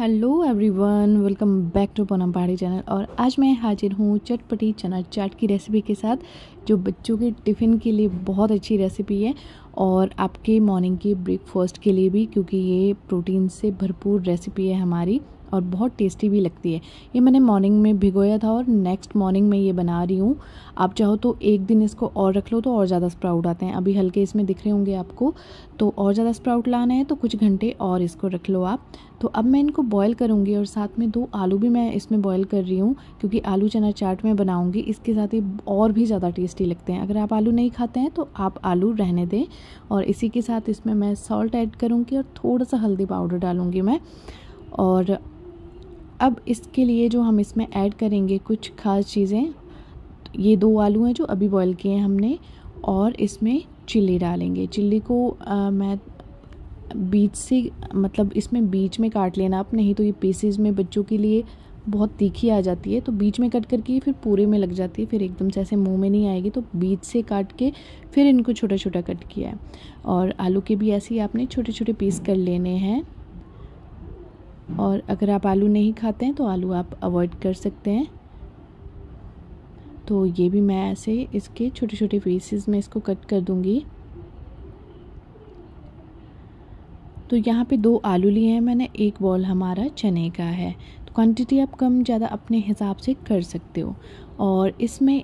hello everyone welcome back to Ponam Pahadi channel और आज मैं हाजिर हूँ चटपटी चना चाट की रेसिपी के साथ जो बच्चों के टिफ़िन के लिए बहुत अच्छी रेसिपी है और आपके मॉर्निंग के ब्रेकफास्ट के लिए भी क्योंकि ये प्रोटीन से भरपूर रेसिपी है हमारी और बहुत टेस्टी भी लगती है ये मैंने मॉर्निंग में भिगोया था और नेक्स्ट मॉर्निंग में ये बना रही हूँ आप चाहो तो एक दिन इसको और रख लो तो और ज़्यादा स्प्राउट आते हैं अभी हल्के इसमें दिख रहे होंगे आपको तो और ज़्यादा स्प्राउट लाना है तो कुछ घंटे और इसको रख लो आप तो अब मैं इनको बॉयल करूँगी और साथ में दो आलू भी मैं इसमें बॉयल कर रही हूँ क्योंकि आलू चना चाट में बनाऊँगी इसके साथ ही और भी ज़्यादा टेस्टी लगते हैं अगर आप आलू नहीं खाते हैं तो आप आलू रहने दें और इसी के साथ इसमें मैं सॉल्ट ऐड करूँगी और थोड़ा सा हल्दी पाउडर डालूँगी मैं और अब इसके लिए जो हम इसमें ऐड करेंगे कुछ खास चीज़ें ये दो आलू हैं जो अभी बॉईल किए हैं हमने और इसमें चिल्ली डालेंगे चिल्ली को आ, मैं बीच से मतलब इसमें बीच में काट लेना आप नहीं तो ये पीसीज में बच्चों के लिए बहुत तीखी आ जाती है तो बीच में कट करके फिर पूरे में लग जाती है फिर एकदम से ऐसे मुंह में नहीं आएगी तो बीच से काट के फिर इनको छोटा छोटा कट किया है और आलू के भी ऐसे ही आपने छोटे छोटे पीस कर लेने हैं और अगर आप आलू नहीं खाते हैं तो आलू आप अवॉइड कर सकते हैं तो ये भी मैं ऐसे इसके छोटे छोटे पीसेस में इसको कट कर दूँगी तो यहाँ पे दो आलू लिए हैं मैंने एक बॉल हमारा चने का है तो क्वांटिटी आप कम ज़्यादा अपने हिसाब से कर सकते हो और इसमें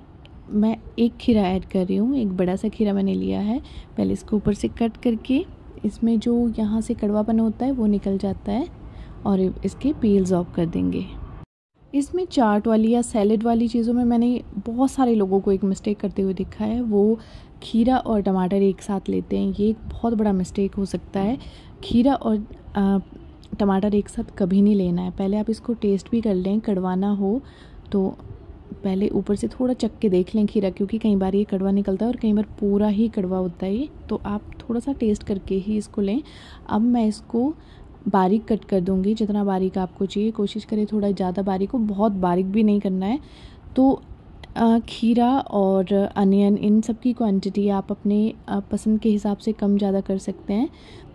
मैं एक खीरा ऐड कर रही हूँ एक बड़ा सा खीरा मैंने लिया है पहले इसको ऊपर से कट करके इसमें जो यहाँ से कड़वापन होता है वो निकल जाता है और इसके पील्स ऑफ कर देंगे इसमें चाट वाली या सैलड वाली चीज़ों में मैंने बहुत सारे लोगों को एक मिस्टेक करते हुए देखा है वो खीरा और टमाटर एक साथ लेते हैं ये एक बहुत बड़ा मिस्टेक हो सकता है खीरा और टमाटर एक साथ कभी नहीं लेना है पहले आप इसको टेस्ट भी कर लें कड़वाना हो तो पहले ऊपर से थोड़ा चक के देख लें खीरा क्योंकि कई बार ये कड़वा निकलता है और कई बार पूरा ही कड़वा होता है ये तो आप थोड़ा सा टेस्ट करके ही इसको लें अब मैं इसको बारीक कट कर दूँगी जितना बारीक आपको चाहिए कोशिश करें थोड़ा ज़्यादा बारीक हो बहुत बारीक भी नहीं करना है तो खीरा और अनियन इन सब की क्वांटिटी आप अपने पसंद के हिसाब से कम ज़्यादा कर सकते हैं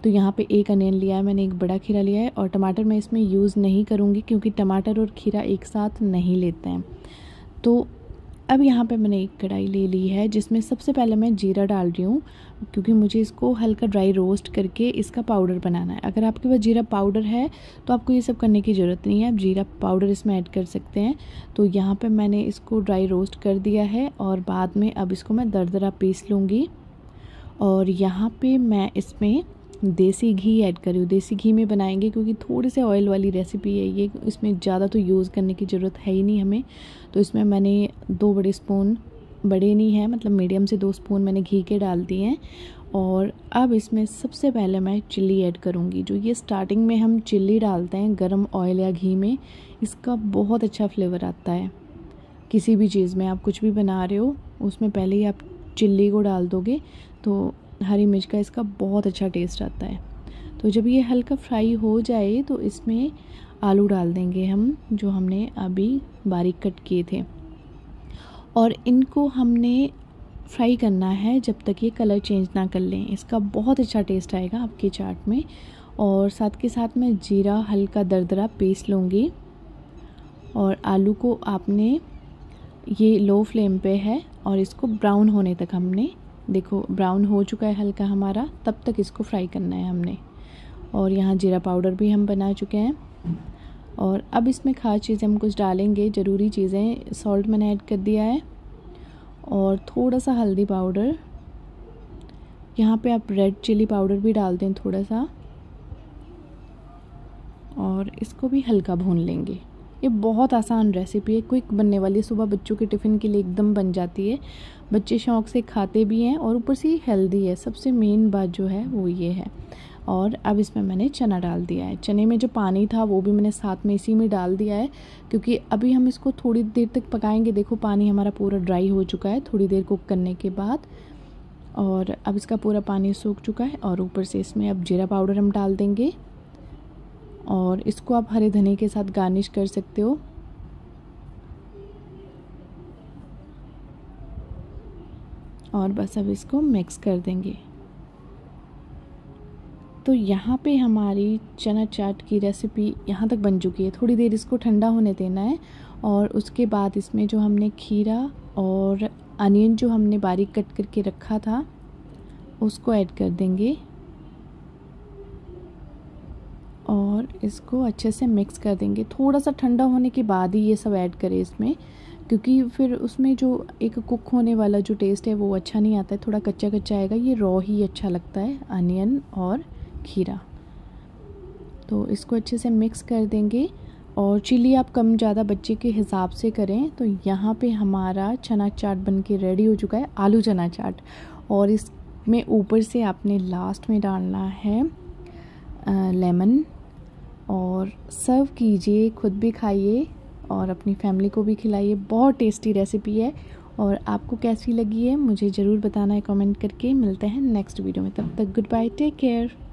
तो यहाँ पे एक अनियन लिया है मैंने एक बड़ा खीरा लिया है और टमाटर मैं इसमें यूज़ नहीं करूँगी क्योंकि टमाटर और खीरा एक साथ नहीं लेते हैं तो अब यहाँ पे मैंने एक कढ़ाई ले ली है जिसमें सबसे पहले मैं जीरा डाल रही हूँ क्योंकि मुझे इसको हल्का ड्राई रोस्ट करके इसका पाउडर बनाना है अगर आपके पास जीरा पाउडर है तो आपको ये सब करने की ज़रूरत नहीं है आप जीरा पाउडर इसमें ऐड कर सकते हैं तो यहाँ पे मैंने इसको ड्राई रोस्ट कर दिया है और बाद में अब इसको मैं दरदरा पीस लूँगी और यहाँ पर मैं इसमें देसी घी ऐड करी देसी घी में बनाएंगे क्योंकि थोड़ी से ऑयल वाली रेसिपी है ये इसमें ज़्यादा तो यूज़ करने की ज़रूरत है ही नहीं हमें तो इसमें मैंने दो बड़े स्पून बड़े नहीं हैं मतलब मीडियम से दो स्पून मैंने घी के डाल दिए हैं और अब इसमें सबसे पहले मैं चिल्ली ऐड करूँगी जो ये स्टार्टिंग में हम चिल्ली डालते हैं गर्म ऑयल या घी में इसका बहुत अच्छा फ्लेवर आता है किसी भी चीज़ में आप कुछ भी बना रहे हो उसमें पहले ही आप चिल्ली को डाल दोगे तो हरी मिर्च का इसका बहुत अच्छा टेस्ट आता है तो जब ये हल्का फ्राई हो जाए तो इसमें आलू डाल देंगे हम जो हमने अभी बारीक कट किए थे और इनको हमने फ्राई करना है जब तक ये कलर चेंज ना कर लें इसका बहुत अच्छा टेस्ट आएगा आपके चाट में और साथ के साथ मैं जीरा हल्का दरदरा पेस्ट लूँगी और आलू को आपने ये लो फ्लेम पे है और इसको ब्राउन होने तक हमने देखो ब्राउन हो चुका है हल्का हमारा तब तक इसको फ्राई करना है हमने और यहाँ जीरा पाउडर भी हम बना चुके हैं और अब इसमें खास चीज़ें हम कुछ डालेंगे ज़रूरी चीज़ें सॉल्ट मैंने ऐड कर दिया है और थोड़ा सा हल्दी पाउडर यहाँ पे आप रेड चिली पाउडर भी डाल दें थोड़ा सा और इसको भी हल्का भून लेंगे ये बहुत आसान रेसिपी है क्विक बनने वाली सुबह बच्चों के टिफ़िन के लिए एकदम बन जाती है बच्चे शौक से खाते भी हैं और ऊपर से ही हेल्दी है सबसे मेन बात जो है वो ये है और अब इसमें मैंने चना डाल दिया है चने में जो पानी था वो भी मैंने साथ में इसी में डाल दिया है क्योंकि अभी हम इसको थोड़ी देर तक पकाएंगे देखो पानी हमारा पूरा ड्राई हो चुका है थोड़ी देर कुक करने के बाद और अब इसका पूरा पानी सूख चुका है और ऊपर से इसमें अब जीरा पाउडर हम डाल देंगे और इसको आप हरे धने के साथ गार्निश कर सकते हो और बस अब इसको मिक्स कर देंगे तो यहाँ पे हमारी चना चाट की रेसिपी यहाँ तक बन चुकी है थोड़ी देर इसको ठंडा होने देना है और उसके बाद इसमें जो हमने खीरा और अनियन जो हमने बारीक कट करके रखा था उसको ऐड कर देंगे और इसको अच्छे से मिक्स कर देंगे थोड़ा सा ठंडा होने के बाद ही ये सब ऐड करें इसमें क्योंकि फिर उसमें जो एक कुक होने वाला जो टेस्ट है वो अच्छा नहीं आता है थोड़ा कच्चा कच्चा आएगा ये रॉ ही अच्छा लगता है अनियन और खीरा तो इसको अच्छे से मिक्स कर देंगे और चिली आप कम ज़्यादा बच्चे के हिसाब से करें तो यहाँ पे हमारा चना चाट बन के रेडी हो चुका है आलू चना चाट और इसमें ऊपर से आपने लास्ट में डालना है लेमन और सर्व कीजिए खुद भी खाइए और अपनी फैमिली को भी खिलाइए बहुत टेस्टी रेसिपी है और आपको कैसी लगी है मुझे ज़रूर बताना है कमेंट करके मिलते हैं नेक्स्ट वीडियो में तब तक गुड बाय टेक केयर